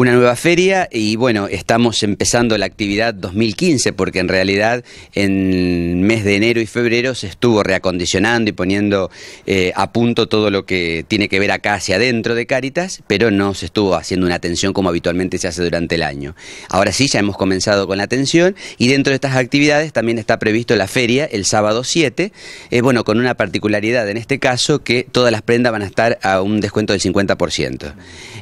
una nueva feria y bueno, estamos empezando la actividad 2015 porque en realidad en mes de enero y febrero se estuvo reacondicionando y poniendo eh, a punto todo lo que tiene que ver acá hacia adentro de Cáritas, pero no se estuvo haciendo una atención como habitualmente se hace durante el año. Ahora sí, ya hemos comenzado con la atención y dentro de estas actividades también está previsto la feria el sábado 7, es eh, bueno, con una particularidad en este caso que todas las prendas van a estar a un descuento del 50%.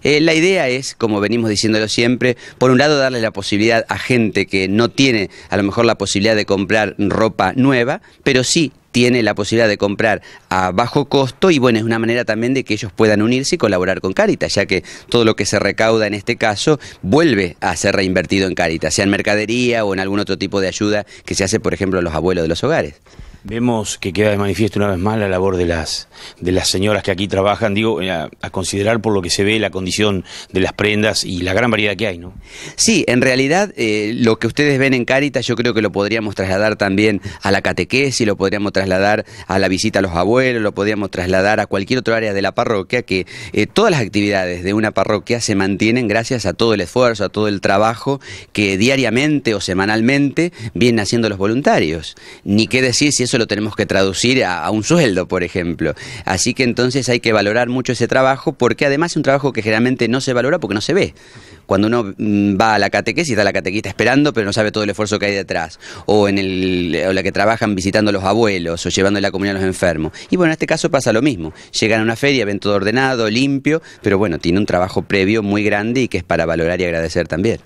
Eh, la idea es, como venimos diciéndolo siempre, por un lado darle la posibilidad a gente que no tiene a lo mejor la posibilidad de comprar ropa nueva, pero sí tiene la posibilidad de comprar a bajo costo y bueno, es una manera también de que ellos puedan unirse y colaborar con Caritas, ya que todo lo que se recauda en este caso vuelve a ser reinvertido en Caritas, sea en mercadería o en algún otro tipo de ayuda que se hace, por ejemplo, a los abuelos de los hogares. Vemos que queda de manifiesto una vez más la labor de las, de las señoras que aquí trabajan, digo, eh, a, considerar por lo que se ve la condición de las prendas y la gran variedad que hay, ¿no? Sí, en realidad eh, lo que ustedes ven en Cáritas yo creo que lo podríamos trasladar también a la catequesis, lo podríamos trasladar a la visita a los abuelos, lo podríamos trasladar a cualquier otro área de la parroquia, que eh, todas las actividades de una parroquia se mantienen gracias a todo el esfuerzo, a todo el trabajo que diariamente o semanalmente vienen haciendo los voluntarios. Ni qué decir si eso lo tenemos que traducir a, un sueldo, por ejemplo. Así que entonces hay que valorar mucho ese trabajo, porque además es un trabajo que generalmente no se valora porque no se ve. Cuando uno mm, va a la catequesis, está la catequista esperando, pero no sabe todo el esfuerzo que hay detrás. O en el, la que trabajan visitando a los abuelos o llevando la comunidad a los enfermos. Y bueno, en este caso pasa lo mismo. Llegan a una feria, ven todo ordenado, limpio, pero bueno, tiene un trabajo previo muy grande y que es para valorar y agradecer también.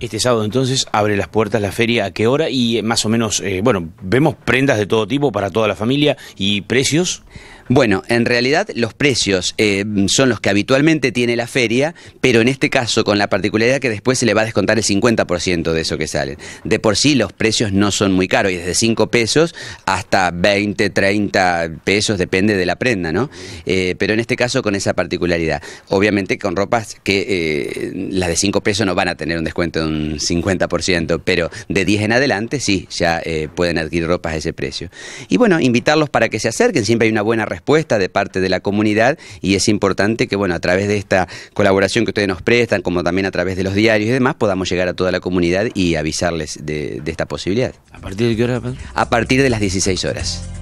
Este sábado entonces abre las puertas la feria a qué hora y eh, más o menos, eh, bueno, vemos prendas de todo tipo para toda la familia y precios. Bueno, en realidad los precios eh, son los que habitualmente tiene la feria, pero en este caso con la particularidad que después se le va a descontar el 50% de eso que sale. De por sí los precios no son muy caros, y desde 5 pesos hasta 20, 30 pesos, depende de la prenda, ¿no? pero en este caso con esa particularidad. Obviamente con ropas que las de 5 pesos no van a tener un descuento un 50%, pero de 10 en adelante sí, ya eh, pueden adquirir ropas a ese precio. Y bueno, invitarlos para que se acerquen, siempre hay una buena respuesta de parte de la comunidad y es importante que, bueno, a través de esta colaboración que ustedes nos prestan, como también a través de los diarios y demás, podamos llegar a toda la comunidad y avisarles de, de esta posibilidad. ¿A partir de qué hora? A partir de las 16 horas.